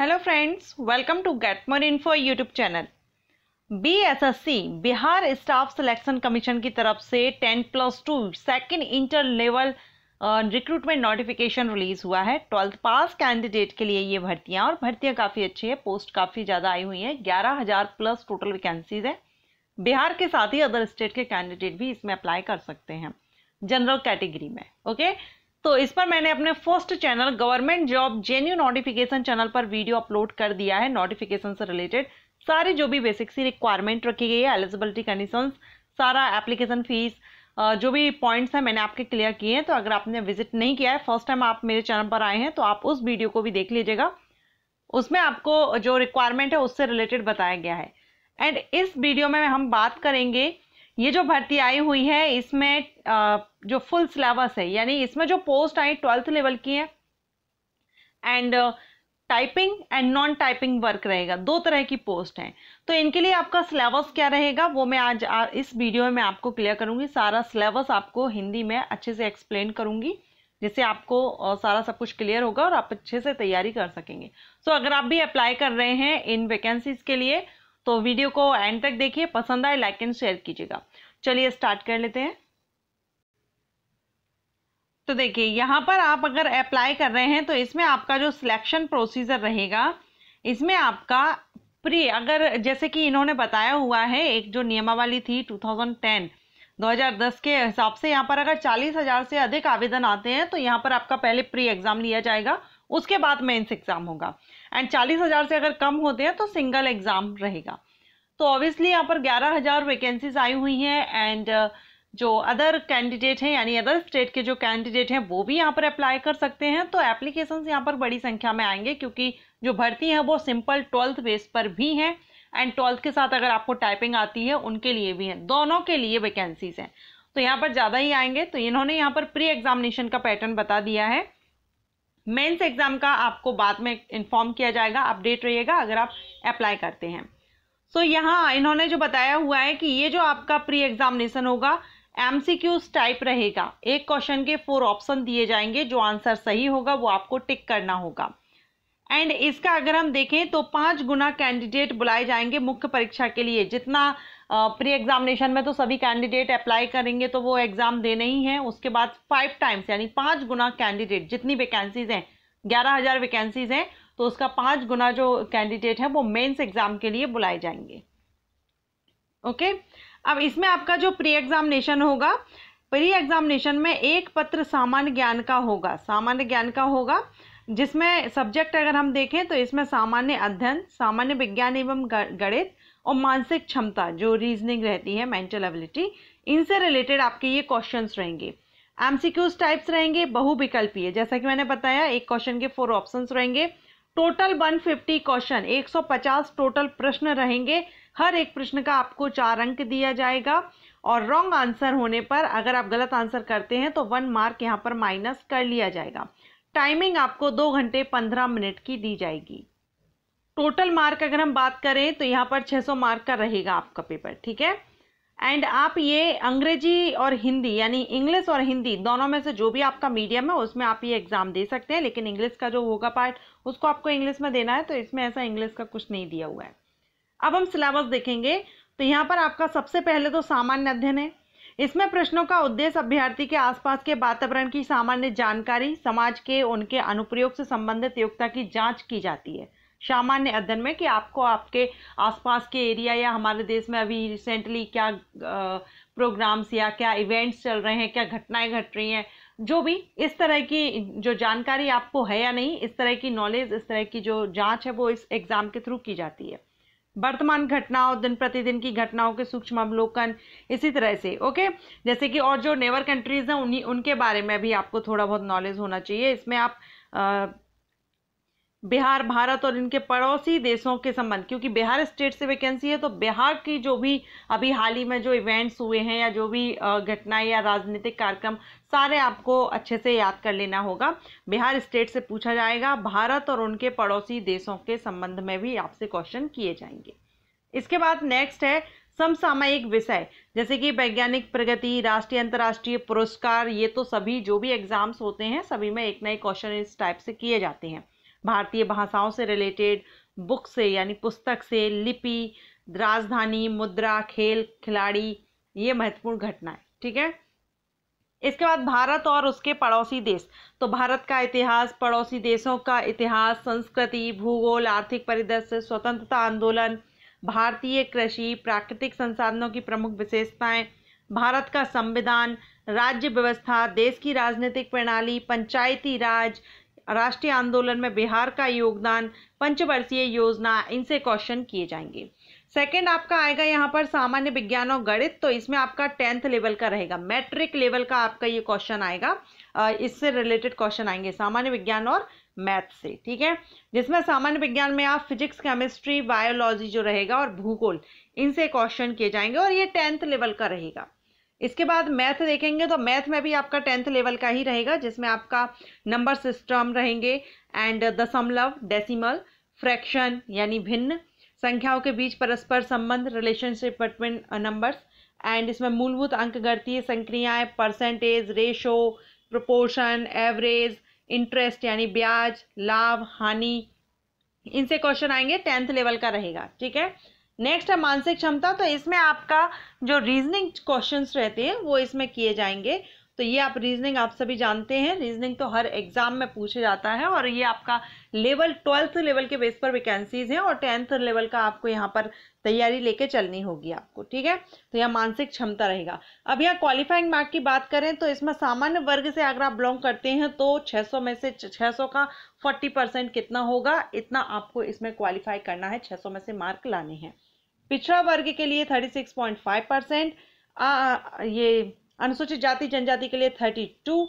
Hello friends welcome to get more info YouTube channel BSSC Bihar staff selection commission की तरफ से ten plus two second inter level recruitment notification release हुआ है twelfth pass candidate के लिए ये भर्तियां और भर्तियां काफ़ी अच्छी है पोस्ट काफ़ी ज़्यादा आई हुई हैं ग्यारह हज़ार प्लस टोटल वैकेंसीज है बिहार के साथ ही अदर स्टेट के कैंडिडेट भी इसमें अप्लाई कर सकते हैं जनरल कैटेगरी में ओके okay? तो इस पर मैंने अपने first channel government job genuine notification channel पर वीडियो अपलोड कर दिया है नोटिफिकेशन से रिलेटेड सारी जो भी बेसिक सी रिक्वायरमेंट रखी गई है एलिजिबिलिटी कंडीशन सारा एप्लीकेशन फीस जो भी पॉइंट्स हैं मैंने आपके क्लियर किए हैं तो अगर आपने विजिट नहीं किया है फर्स्ट टाइम आप मेरे चैनल पर आए हैं तो आप उस वीडियो को भी देख लीजिएगा उसमें आपको जो रिक्वायरमेंट है उससे रिलेटेड बताया गया है एंड इस वीडियो में हम बात करेंगे ये जो भर्ती आई हुई है इसमें जो फुल सिलेबस है यानी इसमें जो पोस्ट आई ट्वेल्थ लेवल की है and typing and non typing work रहेगा दो तरह की पोस्ट हैं तो इनके लिए आपका सिलेबस क्या रहेगा वो मैं आज आ, इस वीडियो में आपको क्लियर करूंगी सारा सिलेबस आपको हिंदी में अच्छे से एक्सप्लेन करूंगी जिससे आपको सारा सब कुछ क्लियर होगा और आप अच्छे से तैयारी कर सकेंगे सो so, अगर आप भी अप्लाई कर रहे हैं इन वैकेंसीज के लिए तो वीडियो को एंड तक देखिए पसंद आए लाइक एंड शेयर कीजिएगा चलिए स्टार्ट कर लेते हैं तो देखिए यहाँ पर आप अगर अप्लाई कर रहे हैं तो इसमें आपका जो सिलेक्शन प्रोसीजर रहेगा इसमें आपका प्री अगर जैसे कि इन्होंने बताया हुआ है एक जो नियमावली थी 2010 2010 के हिसाब से यहाँ पर अगर चालीस हज़ार से अधिक आवेदन आते हैं तो यहाँ पर आपका पहले प्री एग्ज़ाम लिया जाएगा उसके बाद मेंस एग्ज़ाम होगा एंड चालीस हज़ार से अगर कम होते हैं तो सिंगल एग्ज़ाम रहेगा तो ऑब्वियसली यहाँ पर ग्यारह हज़ार वैकेंसीज आई हुई हैं एंड uh, जो अदर कैंडिडेट हैं यानी अदर स्टेट के जो कैंडिडेट हैं वो भी यहाँ पर अप्लाई कर सकते हैं तो एप्लीकेशन यहाँ पर बड़ी संख्या में आएंगे क्योंकि जो भर्ती है वो सिंपल ट्वेल्थ बेस पर भी हैं एंड ट्वेल्थ के साथ अगर आपको टाइपिंग आती है उनके लिए भी हैं दोनों के लिए वैकेंसीज हैं तो यहाँ पर ज़्यादा ही आएंगे तो इन्होंने यहाँ पर प्री एग्जामिनेशन का पैटर्न बता दिया है मेंस एग्ज़ाम का आपको बाद में इन्फॉर्म किया जाएगा अपडेट रहिएगा अगर आप अप्लाई करते हैं सो so, यहाँ इन्होंने जो बताया हुआ है कि ये जो आपका प्री एग्जामिनेशन होगा एम टाइप रहेगा एक क्वेश्चन के फोर ऑप्शन दिए जाएंगे जो आंसर सही होगा वो आपको टिक करना होगा एंड इसका अगर हम देखें तो पांच गुना कैंडिडेट बुलाए जाएंगे मुख्य परीक्षा के लिए जितना प्री एग्जामिनेशन में तो सभी कैंडिडेट अप्लाई करेंगे तो वो एग्ज़ाम देने ही हैं उसके बाद फाइव टाइम्स यानी पांच गुना कैंडिडेट जितनी वैकेंसीज हैं ग्यारह हज़ार वैकेंसीज हैं तो उसका पांच गुना जो कैंडिडेट है वो मेंस एग्ज़ाम के लिए बुलाए जाएंगे ओके okay? अब इसमें आपका जो प्री एग्जामिनेशन होगा प्री एग्जामिनेशन में एक पत्र सामान्य ज्ञान का होगा सामान्य ज्ञान का होगा जिसमें सब्जेक्ट अगर हम देखें तो इसमें सामान्य अध्ययन सामान्य विज्ञान एवं गणित और मानसिक क्षमता जो रीजनिंग रहती है मेंटल एबिलिटी इनसे रिलेटेड आपके ये क्वेश्चंस रहेंगे एमसीक्यूज टाइप्स रहेंगे बहुविकल्पीय जैसा कि मैंने बताया एक क्वेश्चन के फोर ऑप्शंस रहेंगे टोटल 150 क्वेश्चन 150 टोटल प्रश्न रहेंगे हर एक प्रश्न का आपको चार अंक दिया जाएगा और रॉन्ग आंसर होने पर अगर आप गलत आंसर करते हैं तो वन मार्क यहाँ पर माइनस कर लिया जाएगा टाइमिंग आपको दो घंटे पंद्रह मिनट की दी जाएगी टोटल मार्क अगर हम बात करें तो यहाँ पर 600 मार्क का रहेगा आपका पेपर ठीक है एंड आप ये अंग्रेजी और हिंदी यानी इंग्लिश और हिंदी दोनों में से जो भी आपका मीडियम है उसमें आप ये एग्ज़ाम दे सकते हैं लेकिन इंग्लिश का जो होगा पार्ट उसको आपको इंग्लिश में देना है तो इसमें ऐसा इंग्लिश का कुछ नहीं दिया हुआ है अब हम सिलेबस देखेंगे तो यहाँ पर आपका सबसे पहले तो सामान्य अध्ययन है इसमें प्रश्नों का उद्देश्य अभ्यर्थी के आसपास के वातावरण की सामान्य जानकारी समाज के उनके अनुप्रयोग से संबंधित योग्यता की जांच की जाती है सामान्य अध्ययन में कि आपको आपके आसपास के एरिया या हमारे देश में अभी रिसेंटली क्या प्रोग्राम्स या क्या इवेंट्स चल रहे हैं क्या घटनाएं घट रही हैं जो भी इस तरह की जो जानकारी आपको है या नहीं इस तरह की नॉलेज इस तरह की जो जांच है वो इस एग्ज़ाम के थ्रू की जाती है वर्तमान घटनाओं दिन प्रतिदिन की घटनाओं के सूक्ष्म अवलोकन इसी तरह से ओके जैसे कि और जो नेवर कंट्रीज़ हैं उन्हीं उनके बारे में भी आपको थोड़ा बहुत नॉलेज होना चाहिए इसमें आप बिहार भारत और इनके पड़ोसी देशों के संबंध क्योंकि बिहार स्टेट से वैकेंसी है तो बिहार की जो भी अभी हाल ही में जो इवेंट्स हुए हैं या जो भी घटनाएं या राजनीतिक कार्यक्रम सारे आपको अच्छे से याद कर लेना होगा बिहार स्टेट से पूछा जाएगा भारत और उनके पड़ोसी देशों के संबंध में भी आपसे क्वेश्चन किए जाएंगे इसके बाद नेक्स्ट है समसामयिक विषय जैसे कि वैज्ञानिक प्रगति राष्ट्रीय अंतर्राष्ट्रीय पुरस्कार ये तो सभी जो भी एग्जाम्स होते हैं सभी में एक ना एक क्वेश्चन इस टाइप से किए जाते हैं भारतीय भाषाओं से रिलेटेड बुक से यानी पुस्तक से लिपि राजधानी मुद्रा खेल खिलाड़ी ये महत्वपूर्ण घटना है ठीक है इसके बाद भारत और उसके पड़ोसी देश तो भारत का इतिहास पड़ोसी देशों का इतिहास संस्कृति भूगोल आर्थिक परिदृश्य स्वतंत्रता आंदोलन भारतीय कृषि प्राकृतिक संसाधनों की प्रमुख विशेषताएं भारत का संविधान राज्य व्यवस्था देश की राजनीतिक प्रणाली पंचायती राज राष्ट्रीय आंदोलन में बिहार का योगदान पंचवर्षीय योजना इनसे क्वेश्चन किए जाएंगे सेकंड आपका आएगा यहाँ पर सामान्य विज्ञान और गणित तो इसमें आपका टेंथ लेवल का रहेगा मैट्रिक लेवल का आपका ये क्वेश्चन आएगा इससे रिलेटेड क्वेश्चन आएंगे सामान्य विज्ञान और मैथ से ठीक है जिसमें सामान्य विज्ञान में आप फिजिक्स केमिस्ट्री बायोलॉजी जो रहेगा और भूगोल इनसे क्वेश्चन किए जाएंगे और ये टेंथ लेवल का रहेगा इसके बाद मैथ देखेंगे तो मैथ में भी आपका टेंथ लेवल का ही रहेगा जिसमें आपका नंबर सिस्टम रहेंगे एंड दशमलव डेसिमल फ्रैक्शन यानी भिन्न संख्याओं के बीच परस्पर संबंध रिलेशनशिप बिटवीन नंबर्स एंड इसमें मूलभूत अंक अंकगणतीय संक्रियाएँ percentage ratio proportion average interest यानी ब्याज लाभ हानि इनसे क्वेश्चन आएंगे टेंथ लेवल का रहेगा ठीक है नेक्स्ट है मानसिक क्षमता तो इसमें आपका जो रीजनिंग क्वेश्चंस रहते हैं वो इसमें किए जाएंगे तो ये आप रीजनिंग आप सभी जानते हैं रीजनिंग तो हर एग्जाम में पूछे जाता है और ये आपका लेवल ट्वेल्थ लेवल के बेस पर वैकेंसीज हैं और टेंथ लेवल का आपको यहाँ पर तैयारी लेके चलनी होगी आपको ठीक है तो यहाँ मानसिक क्षमता रहेगा अब यहाँ क्वालिफाइंग मार्क की बात करें तो इसमें सामान्य वर्ग से अगर आप बिलोंग करते हैं तो 600 में से 600 का 40 परसेंट कितना होगा इतना आपको इसमें क्वालिफाई करना है 600 में से मार्क लाने हैं पिछड़ा वर्ग के लिए 36.5 परसेंट ये अनुसूचित जाति जनजाति के लिए 32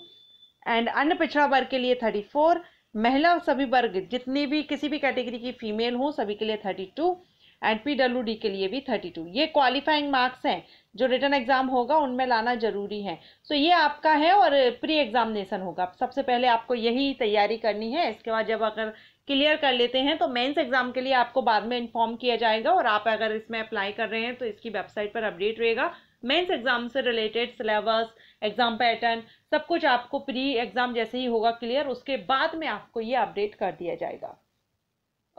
एंड अन्य पिछड़ा वर्ग के लिए 34 महिला सभी वर्ग जितनी भी किसी भी कैटेगरी की फीमेल हो सभी के लिए 32 एंड पीडब्ल्यूडी के लिए भी 32 ये क्वालिफाइंग मार्क्स हैं जो रिटर्न एग्जाम होगा उनमें लाना जरूरी है सो so, ये आपका है और प्री एग्जामिनेशन होगा सबसे पहले आपको यही तैयारी करनी है इसके बाद जब अगर क्लियर कर लेते हैं तो मेंस एग्जाम के लिए आपको बाद में इन्फॉर्म किया जाएगा और आप अगर इसमें अप्लाई कर रहे हैं तो इसकी वेबसाइट पर अपडेट रहेगा मेंस एग्जाम से रिलेटेड सिलेबस एग्जाम पैटर्न सब कुछ आपको प्री एग्जाम जैसे ही होगा क्लियर उसके बाद में आपको ये अपडेट कर दिया जाएगा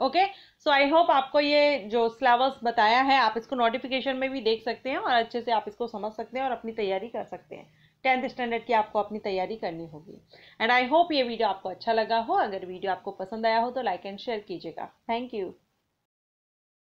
ओके सो आई होप आपको ये जो सिलेबस बताया है आप इसको नोटिफिकेशन में भी देख सकते हैं और अच्छे से आप इसको समझ सकते हैं और अपनी तैयारी कर सकते हैं टेंथ स्टैंडर्ड की आपको अपनी तैयारी करनी होगी एंड आई होप ये वीडियो आपको अच्छा लगा हो अगर वीडियो आपको पसंद आया हो तो लाइक एंड शेयर कीजिएगा थैंक यू